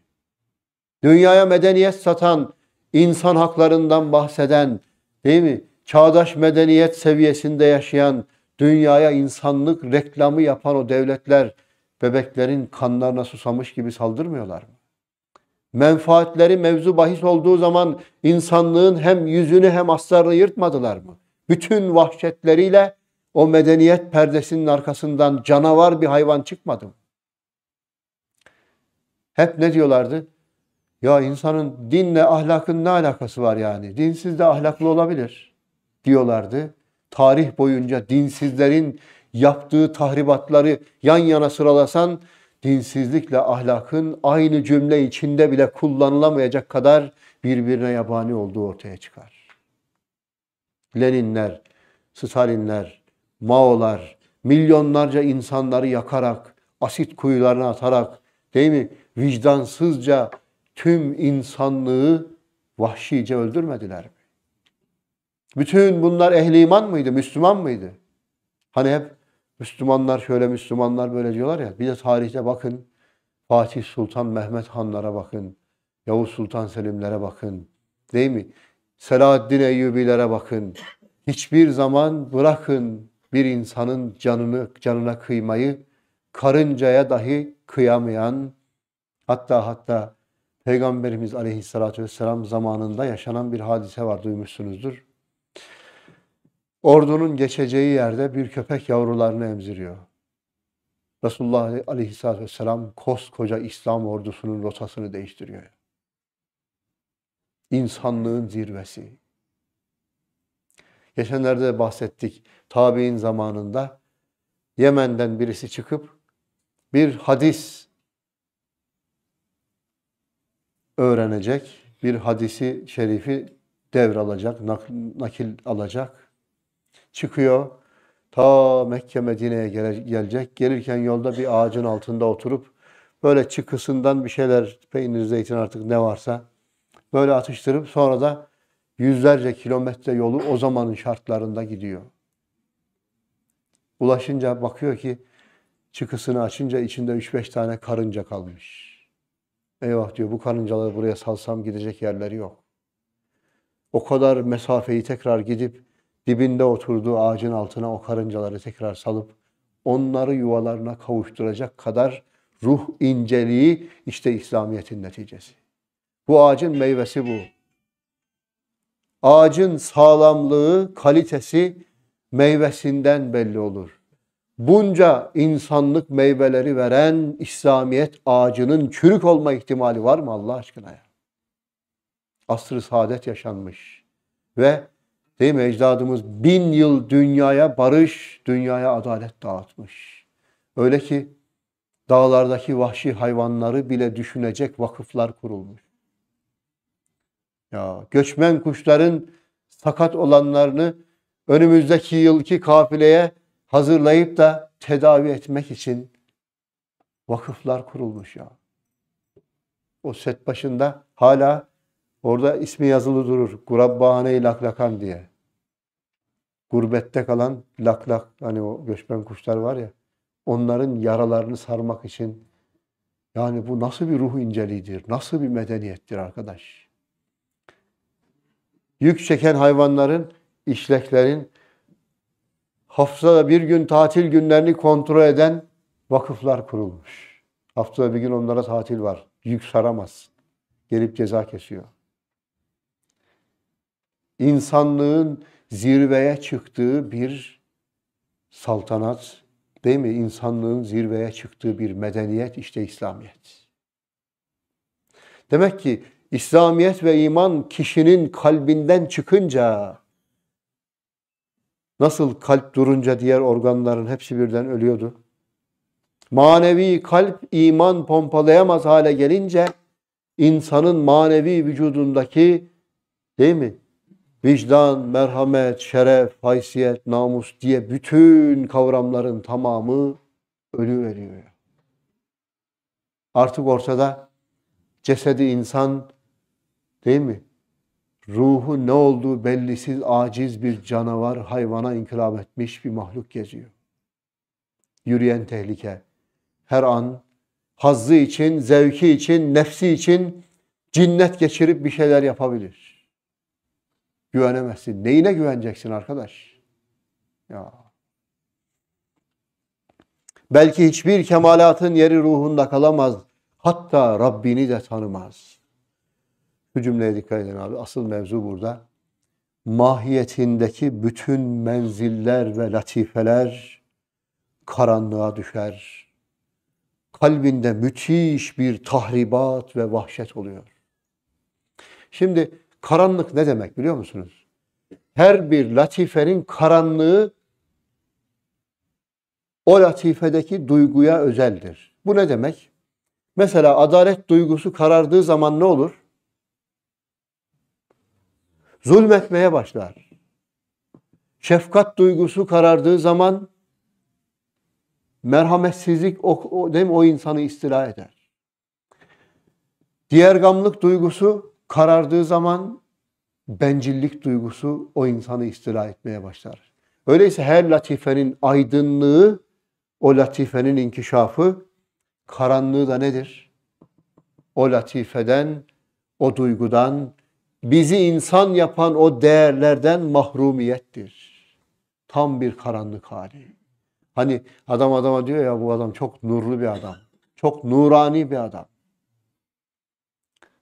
Dünyaya medeniyet satan, insan haklarından bahseden, değil mi? Çağdaş medeniyet seviyesinde yaşayan, dünyaya insanlık reklamı yapan o devletler bebeklerin kanlarına susamış gibi saldırmıyorlar mı? menfaatleri mevzu bahis olduğu zaman insanlığın hem yüzünü hem aslarını yırtmadılar mı? Bütün vahşetleriyle o medeniyet perdesinin arkasından canavar bir hayvan çıkmadı mı? Hep ne diyorlardı? Ya insanın dinle ahlakın ne alakası var yani? Dinsiz de ahlaklı olabilir diyorlardı. Tarih boyunca dinsizlerin yaptığı tahribatları yan yana sıralasan dinsizlikle ahlakın aynı cümle içinde bile kullanılamayacak kadar birbirine yabani olduğu ortaya çıkar. Leninler, Stalinler, Maolar milyonlarca insanları yakarak, asit kuyularına atarak değil mi? Vicdansızca tüm insanlığı vahşice öldürmediler mi? Bütün bunlar ehli iman mıydı, Müslüman mıydı? Hani hep Müslümanlar şöyle Müslümanlar böyle diyorlar ya. Bir de tarihte bakın. Fatih Sultan Mehmet Hanlara bakın. Yavuz Sultan Selimlere bakın. Değil mi? Selahaddin Eyyubilere bakın. Hiçbir zaman bırakın bir insanın canını canına kıymayı karıncaya dahi kıyamayan hatta hatta Peygamberimiz Aleyhisselatü Vesselam zamanında yaşanan bir hadise var duymuşsunuzdur. Ordunun geçeceği yerde bir köpek yavrularını emziriyor. Resulullah Aleyhisselatü Vesselam koskoca İslam ordusunun rotasını değiştiriyor. İnsanlığın zirvesi. Geçenlerde bahsettik. Tabi'in zamanında Yemen'den birisi çıkıp bir hadis öğrenecek, bir hadisi şerifi devralacak, nakil alacak çıkıyor. Ta Mekke Medine'ye gelecek. Gelirken yolda bir ağacın altında oturup böyle çıkısından bir şeyler peynir, zeytin artık ne varsa böyle atıştırıp sonra da yüzlerce kilometre yolu o zamanın şartlarında gidiyor. Ulaşınca bakıyor ki çıkısını açınca içinde 3-5 tane karınca kalmış. Eyvah diyor bu karıncaları buraya salsam gidecek yerleri yok. O kadar mesafeyi tekrar gidip dibinde oturduğu ağacın altına o karıncaları tekrar salıp onları yuvalarına kavuşturacak kadar ruh inceliği işte İslamiyet'in neticesi. Bu ağacın meyvesi bu. Ağacın sağlamlığı, kalitesi meyvesinden belli olur. Bunca insanlık meyveleri veren İslamiyet ağacının çürük olma ihtimali var mı Allah aşkına ya? Asr-ı saadet yaşanmış ve Değil mi? Ecdadımız bin yıl dünyaya barış, dünyaya adalet dağıtmış. Öyle ki dağlardaki vahşi hayvanları bile düşünecek vakıflar kurulmuş. Ya göçmen kuşların sakat olanlarını önümüzdeki yılki kafileye hazırlayıp da tedavi etmek için vakıflar kurulmuş ya. O set başında hala Orada ismi yazılı durur. Gurabbane-i laklakan diye. Gurbette kalan laklak, hani o göçmen kuşlar var ya, onların yaralarını sarmak için yani bu nasıl bir ruh inceliğidir, nasıl bir medeniyettir arkadaş. Yük çeken hayvanların, işleklerin, haftada bir gün tatil günlerini kontrol eden vakıflar kurulmuş. Haftada bir gün onlara tatil var. Yük saramaz. Gelip ceza kesiyor insanlığın zirveye çıktığı bir saltanat değil mi? İnsanlığın zirveye çıktığı bir medeniyet işte İslamiyet. Demek ki İslamiyet ve iman kişinin kalbinden çıkınca nasıl kalp durunca diğer organların hepsi birden ölüyordu. Manevi kalp iman pompalayamaz hale gelince insanın manevi vücudundaki değil mi? vicdan, merhamet, şeref, haysiyet, namus diye bütün kavramların tamamı ölü veriyor. Artık ortada cesedi insan değil mi? Ruhu ne olduğu bellisiz, aciz bir canavar, hayvana inkılap etmiş bir mahluk geziyor. Yürüyen tehlike. Her an hazzı için, zevki için, nefsi için cinnet geçirip bir şeyler yapabilir güvenemezsin. Neyine güveneceksin arkadaş? Ya. Belki hiçbir kemalatın yeri ruhunda kalamaz. Hatta Rabbini de tanımaz. Bu cümleye dikkat edin abi. Asıl mevzu burada. Mahiyetindeki bütün menziller ve latifeler karanlığa düşer. Kalbinde müthiş bir tahribat ve vahşet oluyor. Şimdi Karanlık ne demek biliyor musunuz? Her bir latifenin karanlığı o latifedeki duyguya özeldir. Bu ne demek? Mesela adalet duygusu karardığı zaman ne olur? Zulmetmeye başlar. Şefkat duygusu karardığı zaman merhametsizlik o, o, değil mi? o insanı istila eder. Diğer Diğergamlık duygusu Karardığı zaman bencillik duygusu o insanı istila etmeye başlar. Öyleyse her latifenin aydınlığı, o latifenin inkişafı, karanlığı da nedir? O latifeden, o duygudan, bizi insan yapan o değerlerden mahrumiyettir. Tam bir karanlık hali. Hani adam adama diyor ya bu adam çok nurlu bir adam. Çok nurani bir adam.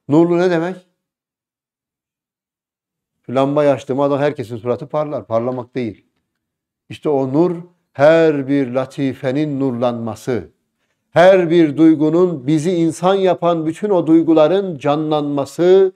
Nurlu ne demek? Şu lambayı açtığım adam herkesin suratı parlar. Parlamak değil. İşte o nur her bir latifenin nurlanması. Her bir duygunun bizi insan yapan bütün o duyguların canlanması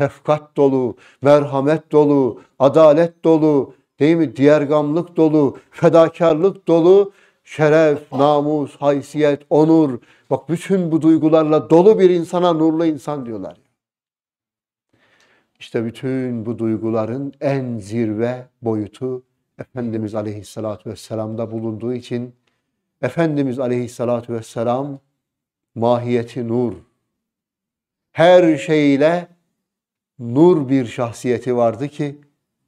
şefkat dolu, merhamet dolu, adalet dolu, değil mi? Diğergamlık dolu, fedakarlık dolu, şeref, namus, haysiyet, onur. Bak bütün bu duygularla dolu bir insana nurlu insan diyorlar. İşte bütün bu duyguların en zirve boyutu Efendimiz Aleyhisselatü Vesselam'da bulunduğu için Efendimiz Aleyhisselatü Vesselam mahiyeti nur. Her şeyle nur bir şahsiyeti vardı ki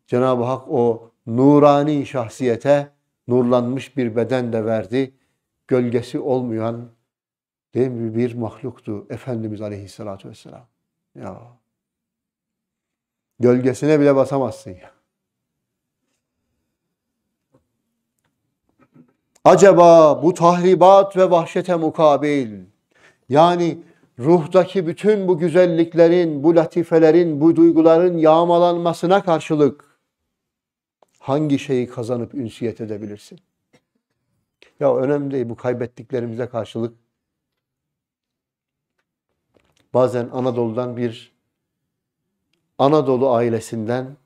Cenab-ı Hak o nurani şahsiyete nurlanmış bir beden de verdi. Gölgesi olmayan değil mi bir mahluktu Efendimiz Aleyhisselatü Vesselam. Ya Gölgesine bile basamazsın ya. Acaba bu tahribat ve vahşete mukabil yani ruhdaki bütün bu güzelliklerin, bu latifelerin, bu duyguların yağmalanmasına karşılık hangi şeyi kazanıp ünsiyet edebilirsin? Ya önemli değil bu kaybettiklerimize karşılık. Bazen Anadolu'dan bir Anadolu ailesinden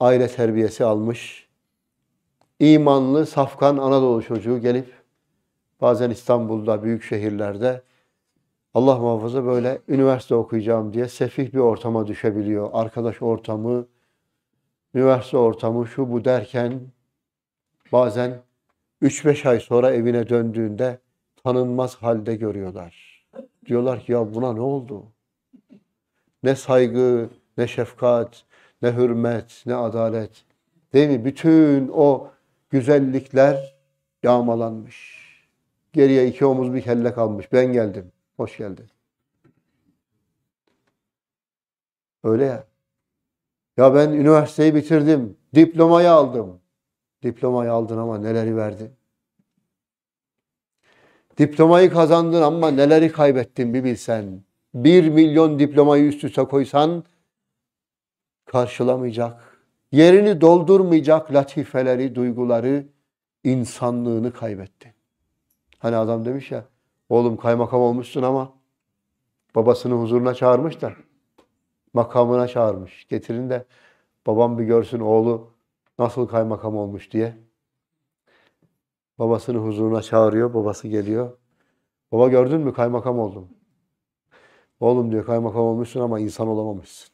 aile terbiyesi almış, imanlı, safkan Anadolu çocuğu gelip bazen İstanbul'da, büyük şehirlerde Allah muhafaza böyle üniversite okuyacağım diye sefih bir ortama düşebiliyor. Arkadaş ortamı, üniversite ortamı şu bu derken bazen 3-5 ay sonra evine döndüğünde tanınmaz halde görüyorlar. Diyorlar ki ya buna ne oldu? Ne saygı, ne şefkat, ne hürmet, ne adalet. Değil mi? Bütün o güzellikler yağmalanmış. Geriye iki omuz bir kelle kalmış. Ben geldim. Hoş geldin. Öyle ya. Ya ben üniversiteyi bitirdim. Diplomayı aldım. Diplomayı aldın ama neleri verdin? Diplomayı kazandın ama neleri kaybettin bir bilsen. Bir milyon diplomayı üst üste koysan karşılamayacak, yerini doldurmayacak latifeleri, duyguları, insanlığını kaybetti. Hani adam demiş ya, oğlum kaymakam olmuşsun ama babasını huzuruna çağırmış da makamına çağırmış. Getirin de babam bir görsün oğlu nasıl kaymakam olmuş diye. Babasını huzuruna çağırıyor, babası geliyor. Baba gördün mü kaymakam oldum. Oğlum diyor kaymakam olmuşsun ama insan olamamışsın.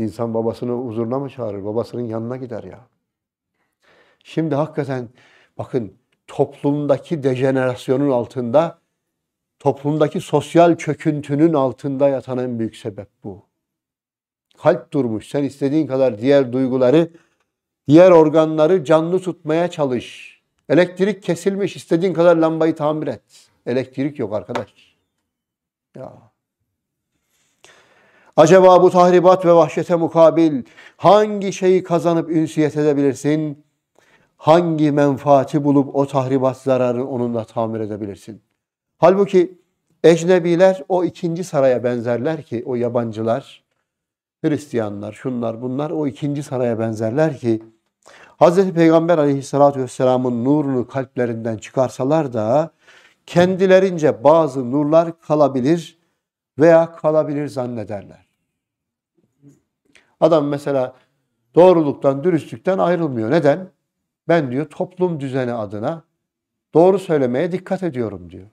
İnsan babasını huzuruna mı çağırır? Babasının yanına gider ya. Şimdi hakikaten bakın toplumdaki dejenerasyonun altında, toplumdaki sosyal çöküntünün altında yatan en büyük sebep bu. Kalp durmuş. Sen istediğin kadar diğer duyguları, diğer organları canlı tutmaya çalış. Elektrik kesilmiş. istediğin kadar lambayı tamir et. Elektrik yok arkadaş. Ya. Acaba bu tahribat ve vahşete mukabil hangi şeyi kazanıp ünsiyet edebilirsin? Hangi menfaati bulup o tahribat zararını onunla tamir edebilirsin? Halbuki ecnebiler o ikinci saraya benzerler ki o yabancılar, Hristiyanlar, şunlar bunlar o ikinci saraya benzerler ki Hz. Peygamber aleyhissalatü vesselamın nurunu kalplerinden çıkarsalar da kendilerince bazı nurlar kalabilir veya kalabilir zannederler. Adam mesela doğruluktan, dürüstlükten ayrılmıyor. Neden? Ben diyor toplum düzeni adına doğru söylemeye dikkat ediyorum diyor.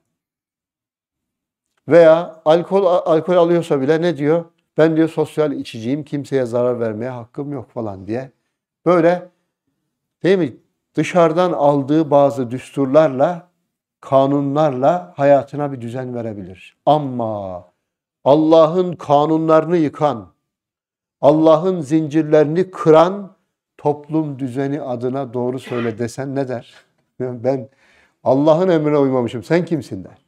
Veya alkol alkol alıyorsa bile ne diyor? Ben diyor sosyal içiciyim, kimseye zarar vermeye hakkım yok falan diye. Böyle değil mi? Dışarıdan aldığı bazı düsturlarla, kanunlarla hayatına bir düzen verebilir. Ama Allah'ın kanunlarını yıkan, Allah'ın zincirlerini kıran toplum düzeni adına doğru söyle desen ne der? Ben Allah'ın emrine uymamışım. Sen kimsin der.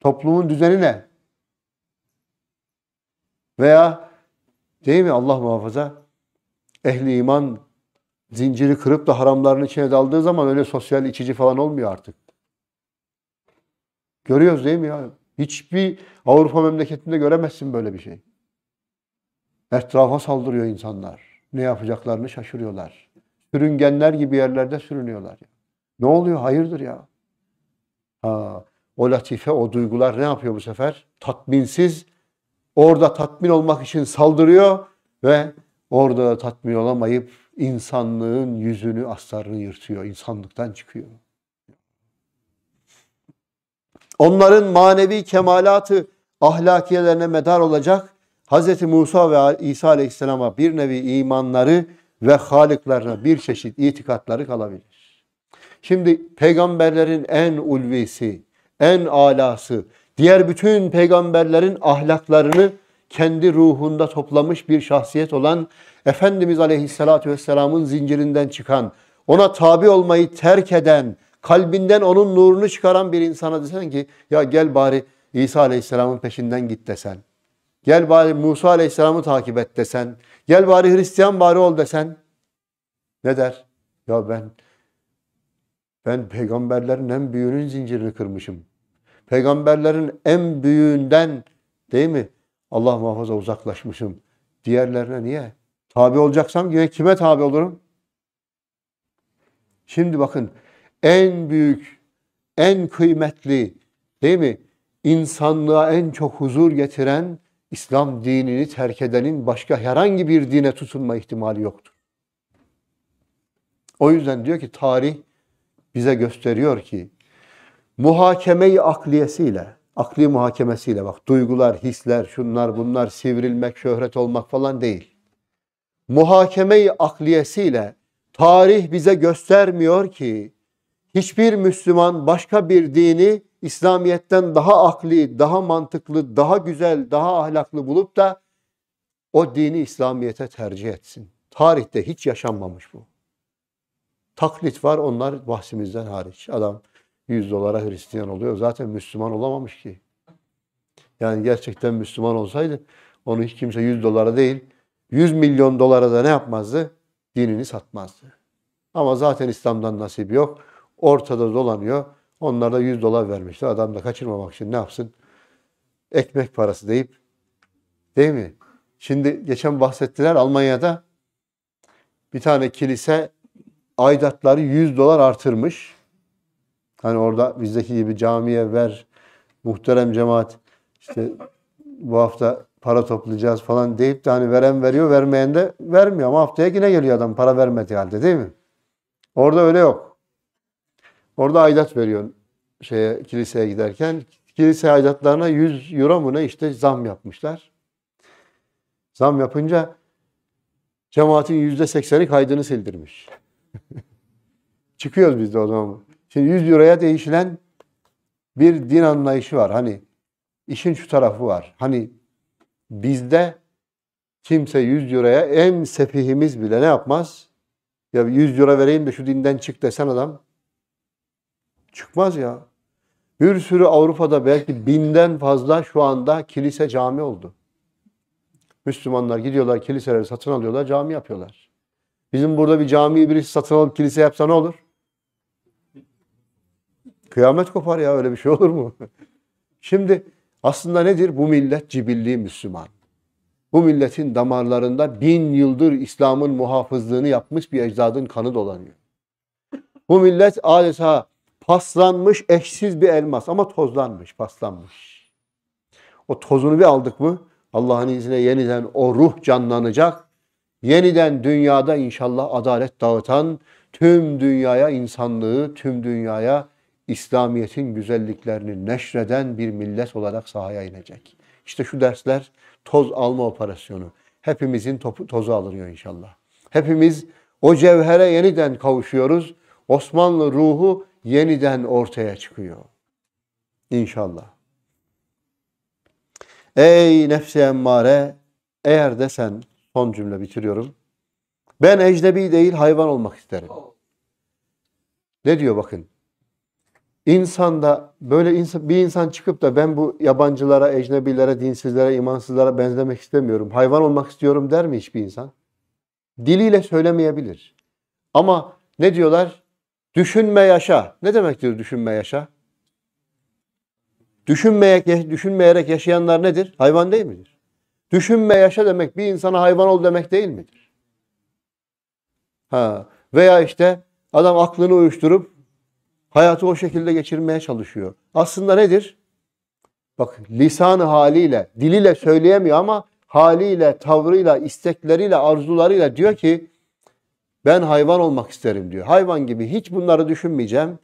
Toplumun düzeni ne? Veya değil mi Allah muhafaza ehli iman zinciri kırıp da haramların içine daldığı zaman öyle sosyal içici falan olmuyor artık. Görüyoruz değil mi ya? Hiçbir Avrupa memleketinde göremezsin böyle bir şey. Etrafa saldırıyor insanlar. Ne yapacaklarını şaşırıyorlar. Sürüngenler gibi yerlerde sürünüyorlar. Ne oluyor? Hayırdır ya? Ha, o latife, o duygular ne yapıyor bu sefer? Tatminsiz. Orada tatmin olmak için saldırıyor ve orada da tatmin olamayıp insanlığın yüzünü, astarını yırtıyor. İnsanlıktan çıkıyor. Onların manevi kemalatı ahlakiyelerine medar olacak Hz. Musa ve İsa Aleyhisselam'a bir nevi imanları ve haliklerine bir çeşit itikatları kalabilir. Şimdi peygamberlerin en ulvisi, en alası, diğer bütün peygamberlerin ahlaklarını kendi ruhunda toplamış bir şahsiyet olan Efendimiz Aleyhisselatü Vesselam'ın zincirinden çıkan, ona tabi olmayı terk eden, kalbinden onun nurunu çıkaran bir insana desen ki ya gel bari İsa Aleyhisselam'ın peşinden git desen. Gel bari Musa Aleyhisselam'ı takip et desen. Gel bari Hristiyan bari ol desen. Ne der? Ya ben ben peygamberlerin en büyüğünün zincirini kırmışım. Peygamberlerin en büyüğünden değil mi? Allah muhafaza uzaklaşmışım. Diğerlerine niye? Tabi olacaksam yine kime tabi olurum? Şimdi bakın en büyük, en kıymetli değil mi? İnsanlığa en çok huzur getiren İslam dinini terk edenin başka herhangi bir dine tutunma ihtimali yoktur. O yüzden diyor ki tarih bize gösteriyor ki muhakemeyi akliyesiyle, akli muhakemesiyle bak duygular, hisler, şunlar bunlar, sivrilmek, şöhret olmak falan değil. Muhakemeyi akliyesiyle tarih bize göstermiyor ki hiçbir Müslüman başka bir dini İslamiyet'ten daha akli, daha mantıklı, daha güzel, daha ahlaklı bulup da o dini İslamiyet'e tercih etsin. Tarihte hiç yaşanmamış bu. Taklit var onlar bahsimizden hariç. Adam 100 dolara Hristiyan oluyor. Zaten Müslüman olamamış ki. Yani gerçekten Müslüman olsaydı onu hiç kimse 100 dolara değil 100 milyon dolara da ne yapmazdı? Dinini satmazdı. Ama zaten İslam'dan nasip yok. Ortada dolanıyor. Onlar da 100 dolar vermişler. Adam da kaçırmamak için ne yapsın? Ekmek parası deyip değil mi? Şimdi geçen bahsettiler Almanya'da bir tane kilise aidatları 100 dolar artırmış. Hani orada bizdeki gibi camiye ver, muhterem cemaat işte bu hafta para toplayacağız falan deyip de hani veren veriyor, vermeyen de vermiyor. Ama haftaya yine geliyor adam para vermedi halde değil mi? Orada öyle yok. Orada aidat veriyor şeye, kiliseye giderken. Kilise aidatlarına 100 euro mu ne işte zam yapmışlar. Zam yapınca cemaatin yüzde sekseni kaydını sildirmiş. Çıkıyoruz biz de o zaman. Şimdi 100 euroya değişilen bir din anlayışı var. Hani işin şu tarafı var. Hani bizde kimse 100 euroya en sefihimiz bile ne yapmaz? Ya 100 euro vereyim de şu dinden çık desen adam Çıkmaz ya. Bir sürü Avrupa'da belki binden fazla şu anda kilise cami oldu. Müslümanlar gidiyorlar kiliseleri satın alıyorlar, cami yapıyorlar. Bizim burada bir camiyi birisi satın alıp kilise yapsa ne olur? Kıyamet kopar ya öyle bir şey olur mu? Şimdi aslında nedir? Bu millet cibilli Müslüman. Bu milletin damarlarında bin yıldır İslam'ın muhafızlığını yapmış bir ecdadın kanı dolanıyor. Bu millet adeta paslanmış, eşsiz bir elmas ama tozlanmış, paslanmış. O tozunu bir aldık mı Allah'ın izniyle yeniden o ruh canlanacak. Yeniden dünyada inşallah adalet dağıtan tüm dünyaya insanlığı, tüm dünyaya İslamiyet'in güzelliklerini neşreden bir millet olarak sahaya inecek. İşte şu dersler toz alma operasyonu. Hepimizin topu, tozu alınıyor inşallah. Hepimiz o cevhere yeniden kavuşuyoruz. Osmanlı ruhu yeniden ortaya çıkıyor. İnşallah. Ey nefsi emmare eğer desen son cümle bitiriyorum. Ben ecnebi değil hayvan olmak isterim. Ne diyor bakın. İnsan da böyle insan, bir insan çıkıp da ben bu yabancılara, ecnebilere, dinsizlere, imansızlara benzemek istemiyorum. Hayvan olmak istiyorum der mi hiçbir insan? Diliyle söylemeyebilir. Ama ne diyorlar? Düşünme yaşa. Ne demektir düşünme yaşa? Düşünmeyerek, düşünmeyerek yaşayanlar nedir? Hayvan değil midir? Düşünme yaşa demek bir insana hayvan ol demek değil midir? Ha. Veya işte adam aklını uyuşturup hayatı o şekilde geçirmeye çalışıyor. Aslında nedir? Bak lisanı haliyle, diliyle söyleyemiyor ama haliyle, tavrıyla, istekleriyle, arzularıyla diyor ki ben hayvan olmak isterim diyor. Hayvan gibi hiç bunları düşünmeyeceğim.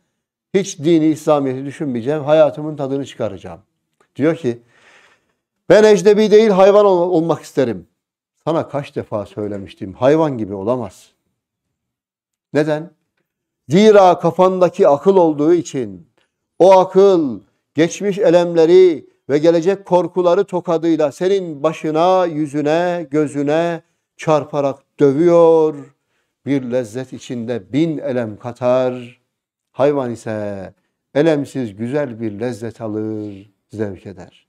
Hiç dini İslamiyet'i düşünmeyeceğim. Hayatımın tadını çıkaracağım. Diyor ki ben ecnebi değil hayvan ol- olmak isterim. Sana kaç defa söylemiştim. Hayvan gibi olamaz. Neden? Zira kafandaki akıl olduğu için o akıl geçmiş elemleri ve gelecek korkuları tokadıyla senin başına, yüzüne, gözüne çarparak dövüyor bir lezzet içinde bin elem katar. Hayvan ise elemsiz güzel bir lezzet alır, zevk eder.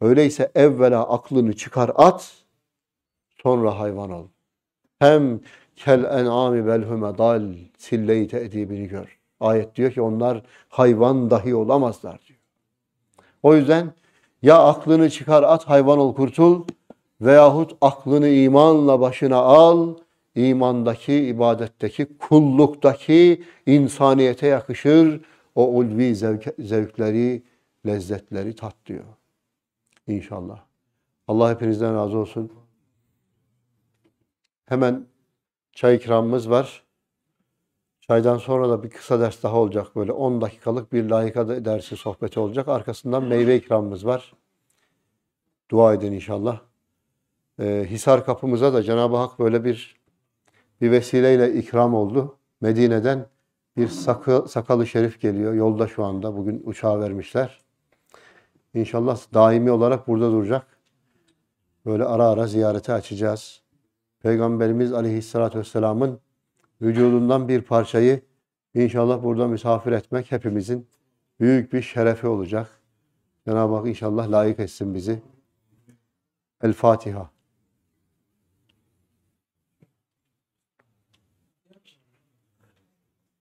Öyleyse evvela aklını çıkar at, sonra hayvan ol. Hem kel en'ami belhüme dal sille-i edibini gör. Ayet diyor ki onlar hayvan dahi olamazlar diyor. O yüzden ya aklını çıkar at hayvan ol kurtul veyahut aklını imanla başına al imandaki, ibadetteki, kulluktaki insaniyete yakışır o ulvi zevk, zevkleri, lezzetleri tat diyor. İnşallah. Allah hepinizden razı olsun. Hemen çay ikramımız var. Çaydan sonra da bir kısa ders daha olacak. Böyle 10 dakikalık bir layıka dersi sohbeti olacak. Arkasından meyve ikramımız var. Dua edin inşallah. Ee, Hisar kapımıza da Cenab-ı Hak böyle bir bir vesileyle ikram oldu. Medine'den bir sakı, sakalı şerif geliyor. Yolda şu anda. Bugün uçağa vermişler. İnşallah daimi olarak burada duracak. Böyle ara ara ziyarete açacağız. Peygamberimiz aleyhissalatü vesselamın vücudundan bir parçayı inşallah burada misafir etmek hepimizin büyük bir şerefi olacak. Cenab-ı Hak inşallah layık etsin bizi. El Fatiha.